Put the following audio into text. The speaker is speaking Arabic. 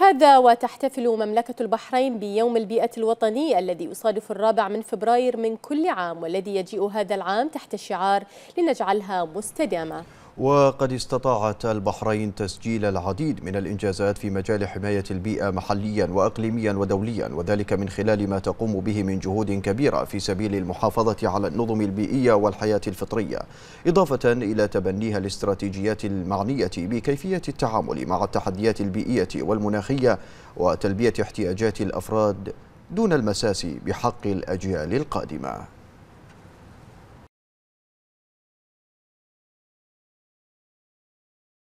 هذا وتحتفل مملكة البحرين بيوم البيئة الوطني الذي يصادف الرابع من فبراير من كل عام والذي يجيء هذا العام تحت شعار لنجعلها مستدامة وقد استطاعت البحرين تسجيل العديد من الإنجازات في مجال حماية البيئة محليا وأقليميا ودوليا وذلك من خلال ما تقوم به من جهود كبيرة في سبيل المحافظة على النظم البيئية والحياة الفطرية إضافة إلى تبنيها الاستراتيجيات المعنية بكيفية التعامل مع التحديات البيئية والمناخية وتلبية احتياجات الأفراد دون المساس بحق الأجيال القادمة